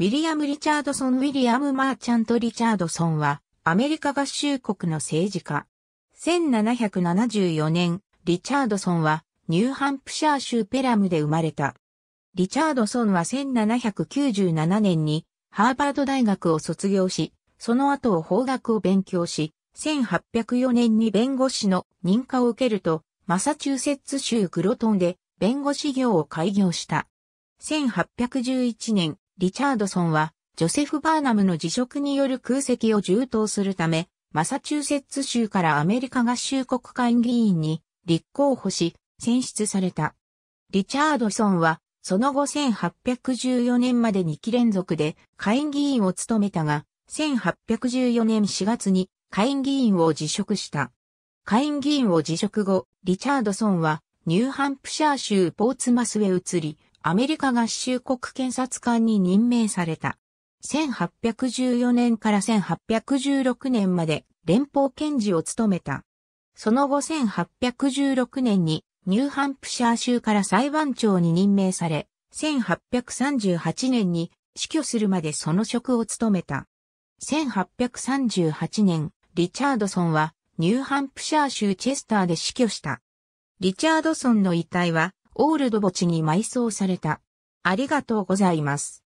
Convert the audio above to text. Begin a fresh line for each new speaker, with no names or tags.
ウィリアム・リチャードソン・ウィリアム・マーチャント・リチャードソンは、アメリカ合衆国の政治家。1774年、リチャードソンは、ニューハンプシャー州ペラムで生まれた。リチャードソンは1797年に、ハーバード大学を卒業し、その後法学を勉強し、1804年に弁護士の認可を受けると、マサチューセッツ州グロトンで弁護士業を開業した。1811年、リチャードソンは、ジョセフ・バーナムの辞職による空席を充当するため、マサチューセッツ州からアメリカ合衆国会議員に立候補し、選出された。リチャードソンは、その後1814年まで2期連続で会議員を務めたが、1814年4月に会議員を辞職した。会議員を辞職後、リチャードソンはニューハンプシャー州ポーツマスへ移り、アメリカ合衆国検察官に任命された。1814年から1816年まで連邦検事を務めた。その後1816年にニューハンプシャー州から裁判長に任命され、1838年に死去するまでその職を務めた。1838年、リチャードソンはニューハンプシャー州チェスターで死去した。リチャードソンの遺体はオールド墓地に埋葬された。ありがとうございます。